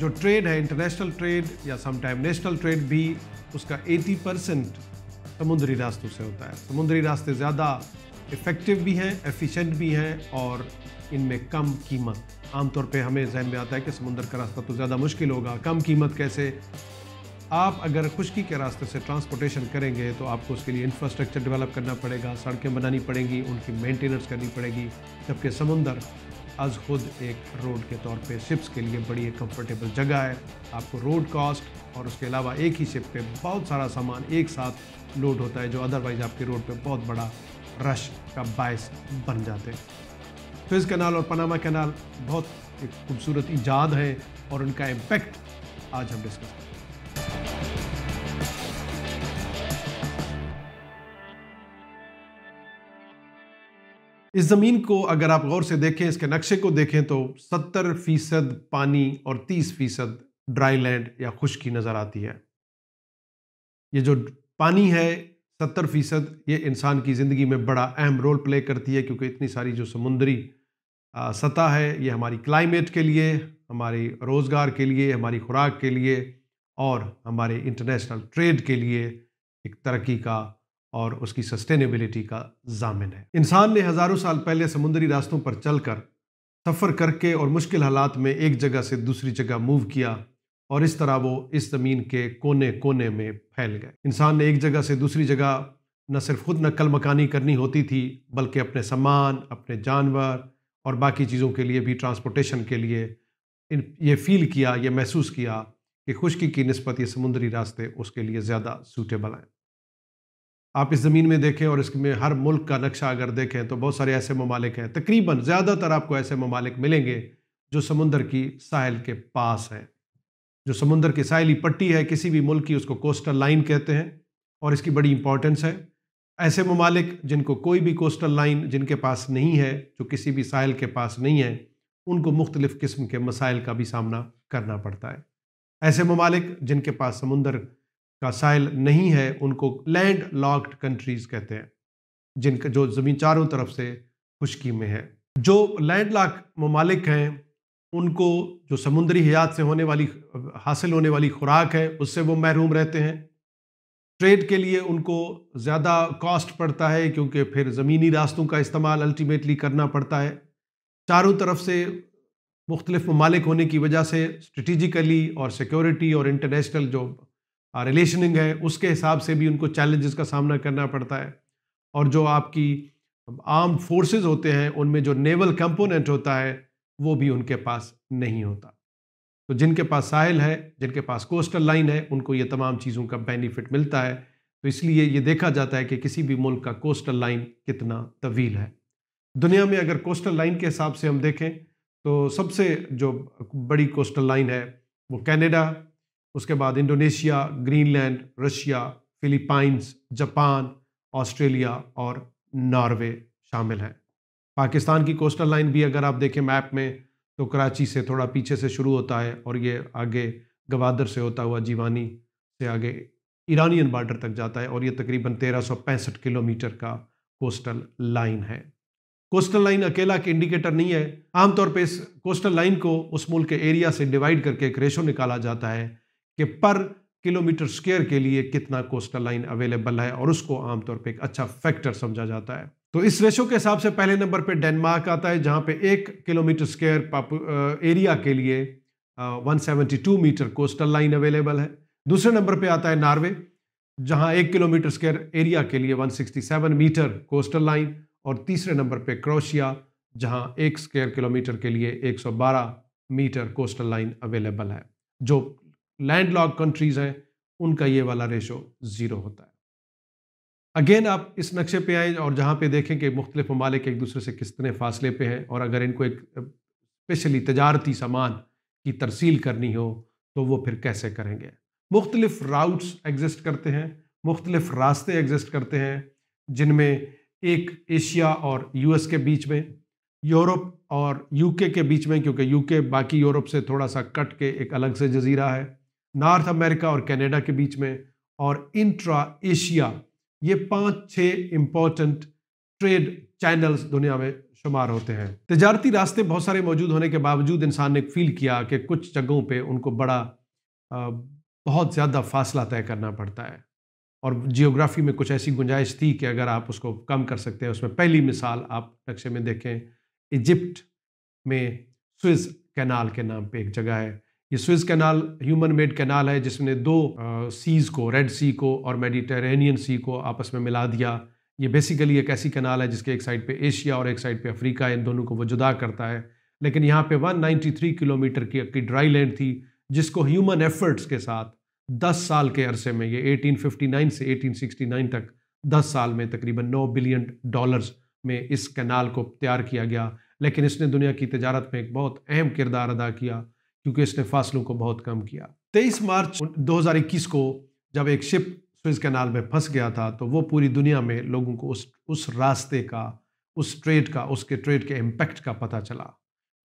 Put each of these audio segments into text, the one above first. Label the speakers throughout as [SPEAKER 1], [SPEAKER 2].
[SPEAKER 1] जो ट्रेड है international trade या समटाइम नेशनल ट्रेड भी उसका 80 परसेंट समुद्री रास्तों से होता है समुद्री रास्ते ज़्यादा इफ़ेक्टिव भी हैं एफिशिएंट भी हैं और इनमें कम कीमत आमतौर पे हमें जहन में आता है कि समुंदर का रास्ता तो ज़्यादा मुश्किल होगा कम कीमत कैसे आप अगर खुशकी के रास्ते से ट्रांसपोर्टेशन करेंगे तो आपको उसके लिए इंफ्रास्ट्रक्चर डेवलप करना पड़ेगा सड़कें बनानी पड़ेंगी उनकी मेंटेनेंस करनी पड़ेगी जबकि समुंदर अज खुद एक रोड के तौर पे शिप्स के लिए बड़ी एक कंफर्टेबल जगह है आपको रोड कॉस्ट और उसके अलावा एक ही शिप पे बहुत सारा सामान एक साथ लोड होता है जो अदरवाइज़ आपके रोड पे बहुत बड़ा रश का बायस बन जाते हैं फिज कैनाल और पनामा कैनाल बहुत एक खूबसूरत ईजाद है और उनका इम्पेक्ट आज हम डिस्कस करें इस ज़मीन को अगर आप गौर से देखें इसके नक्शे को देखें तो 70 फीसद पानी और 30 फीसद ड्राई लैंड या खुश्की नज़र आती है ये जो पानी है 70 फीसद ये इंसान की ज़िंदगी में बड़ा अहम रोल प्ले करती है क्योंकि इतनी सारी जो समुद्री सतह है ये हमारी क्लाइमेट के लिए हमारे रोज़गार के लिए हमारी खुराक के लिए और हमारे इंटरनेशनल ट्रेड के लिए एक तरक्की का और उसकी सस्टेनेबिलिटी का जामिन है इंसान ने हज़ारों साल पहले समुद्री रास्तों पर चलकर सफ़र करके और मुश्किल हालात में एक जगह से दूसरी जगह मूव किया और इस तरह वो इस ज़मीन के कोने कोने में फैल गए इंसान ने एक जगह से दूसरी जगह न सिर्फ खुद नकल मकानी करनी होती थी बल्कि अपने सामान अपने जानवर और बाकी चीज़ों के लिए भी ट्रांसपोर्टेशन के लिए ये फील किया ये महसूस किया कि खुश्की की नस्बत ये समुद्री रास्ते उसके लिए ज़्यादा सूटेबल हैं आप इस ज़मीन में देखें और इसमें हर मुल्क का नक्शा अगर देखें तो बहुत सारे ऐसे ममालिक हैं तकरीबन ज़्यादातर आपको ऐसे ममालिक मिलेंगे जो समुंदर की साहिल के पास हैं जो समुंदर की साहली पट्टी है किसी भी मुल्क की उसको कोस्टल लाइन कहते हैं और इसकी बड़ी इंपॉर्टेंस है ऐसे ममालिक जिनको कोई भी कोस्टल लाइन जिनके पास नहीं है जो किसी भी साहिल के पास नहीं है उनको मुख्तलिफ़ किस्म के मसाइल का भी सामना करना पड़ता है ऐसे ममालिक जिनके पास समुंदर का साइल नहीं है उनको लैंड लॉक्ड कंट्रीज़ कहते हैं जिनका जो ज़मीन चारों तरफ से खुशकी में है जो लैंड लॉक ममालिक हैं उनको जो समुद्री हयात से होने वाली हासिल होने वाली खुराक है उससे वो महरूम रहते हैं ट्रेड के लिए उनको ज़्यादा कॉस्ट पड़ता है क्योंकि फिर ज़मीनी रास्तों का इस्तेमाल अल्टीमेटली करना पड़ता है चारों तरफ से मुख्तलिफ ममालिक होने की वजह से स्ट्रेटिजिकली और सिक्योरिटी और इंटरनेशनल जो रिलेशनिंग है उसके हिसाब से भी उनको चैलेंजेस का सामना करना पड़ता है और जो आपकी आर्म फोर्सेस होते हैं उनमें जो नेवल कंपोनेंट होता है वो भी उनके पास नहीं होता तो जिनके पास साहिल है जिनके पास कोस्टल लाइन है उनको ये तमाम चीज़ों का बेनिफिट मिलता है तो इसलिए ये देखा जाता है कि किसी भी मुल्क का कोस्टल लाइन कितना तवील है दुनिया में अगर कोस्टल लाइन के हिसाब से हम देखें तो सबसे जो बड़ी कोस्टल लाइन है वो कैनेडा उसके बाद Indonesia Greenland Russia Philippines Japan Australia और नॉर्वे शामिल हैं पाकिस्तान की कोस्टल लाइन भी अगर आप देखें मैप में तो कराची से थोड़ा पीछे से शुरू होता है और ये आगे गवादर से होता हुआ जीवानी से आगे ईरानियन बॉर्डर तक जाता है और ये तकरीबन तेरह किलोमीटर का कोस्टल लाइन है कोस्टल लाइन अकेला एक इंडिकेटर नहीं है आमतौर पर इस कोस्टल लाइन को उस मुल्क के एरिया से डिवाइड करके एक रेशो निकाला जाता है कि पर किलोमीटर स्केयर के लिए कितना कोस्टल लाइन अवेलेबल है और उसको आमतौर पर एक अच्छा फैक्टर समझा जाता है तो इस रेशो के हिसाब से पहले नंबर पर डेनमार्क आता है जहां पर एक किलोमीटर स्क्वेयर एरिया के लिए one metre coastal line available है दूसरे नंबर पर आता है नॉर्वे जहां एक किलोमीटर स्क्वायर एरिया के लिए 167 मीटर कोस्टल लाइन और तीसरे नंबर पे क्रोशिया जहां एक स्क्वायर किलोमीटर के लिए 112 मीटर कोस्टल लाइन अवेलेबल है जो लैंड लॉक कंट्रीज हैं उनका ये वाला रेशो ज़ीरो होता है अगेन आप इस नक्शे पे आए और जहाँ पे देखें कि मुख्तलिफ ममालिक एक दूसरे से कितने फासले पे हैं और अगर इनको एक स्पेशली तजारती सामान की तरसील करनी हो तो वो फिर कैसे करेंगे मुख्तलिफ राउट्स एग्जिस्ट करते हैं मुख्तलिफ रास्ते एग्जिस्ट करते हैं जिनमें एक एशिया और यू एस के बीच में यूरोप और यू के बीच में क्योंकि यू के बाकी यूरोप से थोड़ा सा कट के एक अलग से जजीरा है नॉर्थ अमेरिका और कनाडा के बीच में और इंट्रा एशिया ये पांच छः इम्पोर्टेंट ट्रेड चैनल्स दुनिया में शुमार होते हैं तजारती रास्ते बहुत सारे मौजूद होने के बावजूद इंसान ने फील किया कि कुछ जगहों पे उनको बड़ा आ, बहुत ज़्यादा फासला तय करना पड़ता है और जियोग्राफी में कुछ ऐसी गुंजाइश थी कि अगर आप उसको कम कर सकते हैं उसमें पहली मिसाल आप नक्शे में देखें इजिप्ट में स्विज कैनाल के नाम पे एक जगह है ये Suez canal human made canal है जिसने दो सीज को रेड सी को और मेडिटेरेनियन सी को आपस में मिला दिया ये बेसिकली एक ऐसी कैनाल है जिसके एक साइड पे एशिया और एक साइड पे अफ्रीका इन दोनों को वो जुदा करता है लेकिन यहाँ पे 193 किलोमीटर की की ड्राई लैंड थी जिसको ह्यूमन एफर्ट्स के साथ 10 साल के अरसे में ये 1859 से 1869 तक 10 साल में तकरीबन 9 बिलियन डॉलर्स में इस कैनाल को तैयार किया गया लेकिन इसने दुनिया की तजारत में एक बहुत अहम किरदार अदा किया क्योंकि इसने फासलों को बहुत कम किया 23 मार्च 2021 को जब एक शिप स्विज कैनाल में फंस गया था तो वो पूरी दुनिया में लोगों को उस उस रास्ते का उस ट्रेड का उसके ट्रेड के इम्पैक्ट का पता चला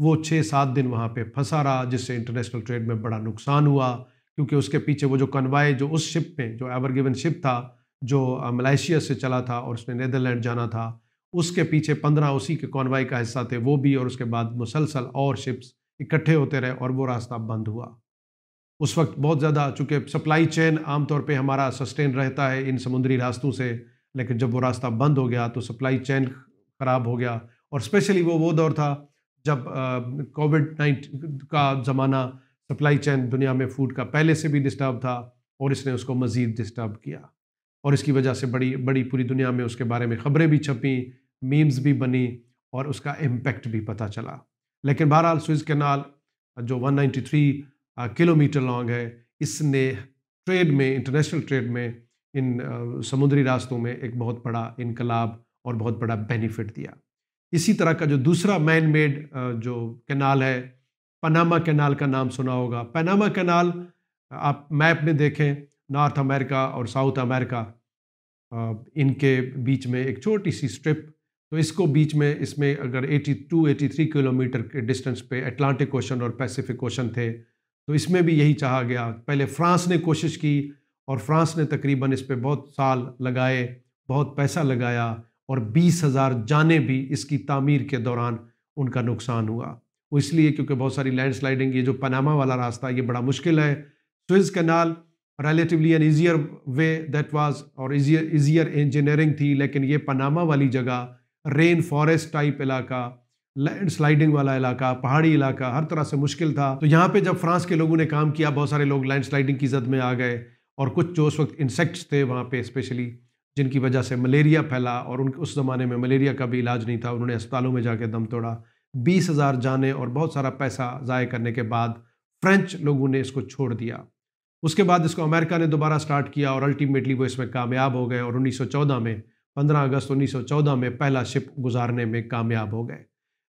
[SPEAKER 1] वो छः सात दिन वहाँ पे फंसा रहा जिससे इंटरनेशनल ट्रेड में बड़ा नुकसान हुआ क्योंकि उसके पीछे वो जो कन्वाय जो उस शिप में जो एवर गिवन शिप था जो मलेशिया से चला था और उसने नदरलैंड जाना था उसके पीछे पंद्रह उसी के कॉन्वाई का हिस्सा थे वो भी और उसके बाद मुसलसल और शिप्स इकट्ठे होते रहे और वो रास्ता बंद हुआ उस वक्त बहुत ज़्यादा चूँकि सप्लाई चेन आमतौर पे हमारा सस्टेन रहता है इन समुद्री रास्तों से लेकिन जब वो रास्ता बंद हो गया तो सप्लाई चेन ख़राब हो गया और स्पेशली वो वो दौर था जब कोविड नाइन्टीन का ज़माना सप्लाई चैन दुनिया में फूड का पहले से भी डिस्टर्ब था और इसने उसको मज़ीद डिस्टर्ब किया और इसकी वजह से बड़ी बड़ी पूरी दुनिया में उसके बारे में ख़बरें भी छपी मीम्स भी बनी और उसका इम्पेक्ट भी पता चला लेकिन बहरहाल स्विज कैनाल जो 193 किलोमीटर लॉन्ग है इसने ट्रेड में इंटरनेशनल ट्रेड में इन समुद्री रास्तों में एक बहुत बड़ा इनकलाब और बहुत बड़ा बेनिफिट दिया इसी तरह का जो दूसरा मैन मेड जो कैनाल है पनामा कैनाल का नाम सुना होगा पनामा कैनाल आप मैप में देखें नॉर्थ अमेरिका और साउथ अमेरिका इनके बीच में एक छोटी सी स्ट्रिप तो इसको बीच में इसमें अगर 82 83 किलोमीटर के डिस्टेंस पे अटलांटिक ओशन और पैसिफिक ओशन थे तो इसमें भी यही चाहा गया पहले फ्रांस ने कोशिश की और फ्रांस ने तकरीबन इस पर बहुत साल लगाए बहुत पैसा लगाया और बीस हज़ार जाने भी इसकी तामीर के दौरान उनका नुकसान हुआ वो इसलिए क्योंकि बहुत सारी लैंड स्लाइडिंग ये जो पनामा वाला रास्ता ये बड़ा मुश्किल है Suez canal relatively an easier way that was और ईजियर ईजियर इंजीनियरिंग थी लेकिन ये पनामा वाली जगह रेन फॉरेस्ट टाइप इलाका लैंड स्लाइडिंग वाला इलाका पहाड़ी इलाका हर तरह से मुश्किल था तो यहाँ पे जब फ्रांस के लोगों ने काम किया बहुत सारे लोग लैंड स्लाइडिंग की जद में आ गए और कुछ जो उस वक्त इंसेक्ट्स थे वहाँ पे स्पेशली जिनकी वजह से मलेरिया फैला और उन उस ज़माने में मलेरिया का भी इलाज नहीं था उन्होंने अस्पतालों में जाके दम तोड़ा बीस हज़ार जाने और बहुत सारा पैसा ज़ाय करने के बाद फ्रेंच लोगों ने इसको छोड़ दिया उसके बाद इसको अमेरिका ने दोबारा स्टार्ट किया और अल्टीमेटली वो इसमें कामयाब हो गए और उन्नीस में 15 अगस्त 1914 में पहला शिप गुजारने में कामयाब हो गए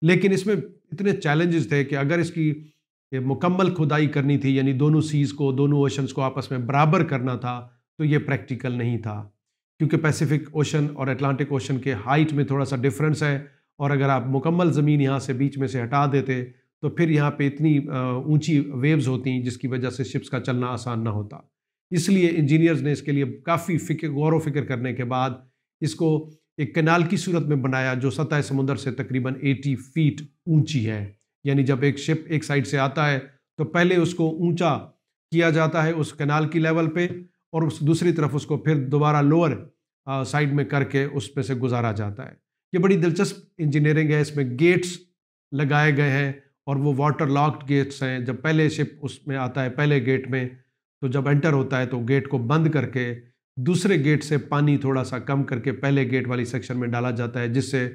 [SPEAKER 1] लेकिन इसमें इतने चैलेंजेस थे कि अगर इसकी मुकम्मल खुदाई करनी थी यानी दोनों सीज को दोनों ओशंस को आपस में बराबर करना था तो ये प्रैक्टिकल नहीं था क्योंकि पैसिफिक ओशन और अटलांटिक ओशन के हाइट में थोड़ा सा डिफरेंस है और अगर आप मुकम्मल ज़मीन यहाँ से बीच में से हटा देते तो फिर यहाँ पे इतनी ऊंची वेव्स होती जिसकी वजह से शिप्स का चलना आसान ना होता इसलिए इंजीनियर्स ने इसके लिए काफ़ी फिक्र गौर व फिक्र करने के बाद इसको एक कैनाल की सूरत में बनाया जो सतह समुद्र से तकरीबन 80 फीट ऊंची है यानी जब एक शिप एक साइड से आता है तो पहले उसको ऊंचा किया जाता है उस कैनाल की लेवल पे और उस दूसरी तरफ उसको फिर दोबारा लोअर साइड में करके उसमें से गुजारा जाता है ये बड़ी दिलचस्प इंजीनियरिंग है इसमें गेट्स लगाए गए हैं और वो वाटर लॉक्ड गेट्स हैं जब पहले शिप उसमें आता है पहले गेट में तो जब एंटर होता है तो गेट को बंद करके दूसरे गेट से पानी थोड़ा सा कम करके पहले गेट वाली सेक्शन में डाला जाता है जिससे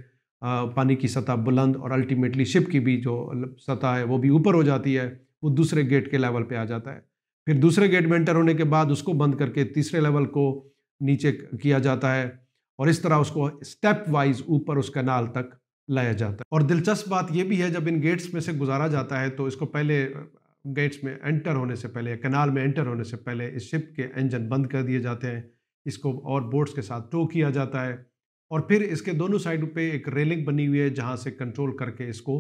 [SPEAKER 1] पानी की सतह बुलंद और अल्टीमेटली शिप की भी जो सतह है वो भी ऊपर हो जाती है वो दूसरे गेट के लेवल पे आ जाता है फिर दूसरे गेट में एंटर होने के बाद उसको बंद करके तीसरे लेवल को नीचे किया जाता है और इस तरह उसको स्टेप वाइज ऊपर उस कनाल तक लाया जाता है और दिलचस्प बात यह भी है जब इन गेट्स में से गुजारा जाता है तो इसको पहले गेट्स में एंटर होने से पहले कनाल में एंटर होने से पहले इस शिप के इंजन बंद कर दिए जाते हैं इसको और बोट्स के साथ टो किया जाता है और फिर इसके दोनों साइड पे एक रेलिंग बनी हुई है जहाँ से कंट्रोल करके इसको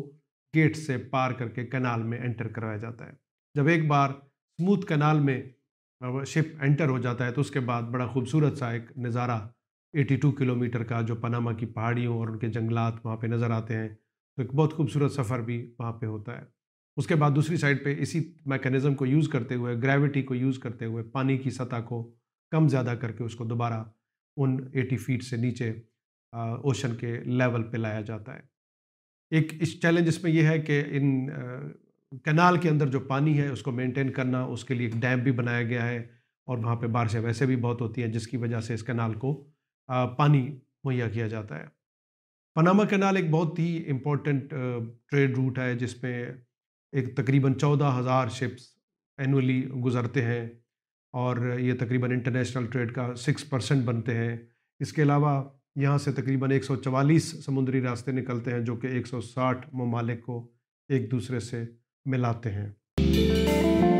[SPEAKER 1] गेट से पार करके कनाल में एंटर करवाया जाता है जब एक बार स्मूथ कनाल में शिप एंटर हो जाता है तो उसके बाद बड़ा खूबसूरत सा एक नज़ारा 82 किलोमीटर का जो पनामा की पहाड़ियों और उनके जंगलात वहाँ पे नज़र आते हैं तो एक बहुत खूबसूरत सफ़र भी वहाँ पे होता है उसके बाद दूसरी साइड पे इसी मैकेनिज़्म को यूज़ करते हुए ग्रेविटी को यूज़ करते हुए पानी की सतह को कम ज़्यादा करके उसको दोबारा उन 80 फीट से नीचे ओशन के लेवल पे लाया जाता है एक इस चैलेंज इसमें यह है कि इन कनाल के अंदर जो पानी है उसको मेंटेन करना उसके लिए एक डैम भी बनाया गया है और वहाँ पे बारिशें वैसे भी बहुत होती हैं जिसकी वजह से इस कनाल को पानी मुहैया किया जाता है पनामा कनाल एक बहुत ही इम्पोर्टेंट ट्रेड रूट है जिसमें एक तकरीबन चौदह हज़ार शिप्स एनुअली गुज़रते हैं और ये तकरीबन इंटरनेशनल ट्रेड का सिक्स परसेंट बनते हैं इसके अलावा यहाँ से तकरीबन 144 समुद्री रास्ते निकलते हैं जो कि 160 ममालिक को एक दूसरे से मिलाते हैं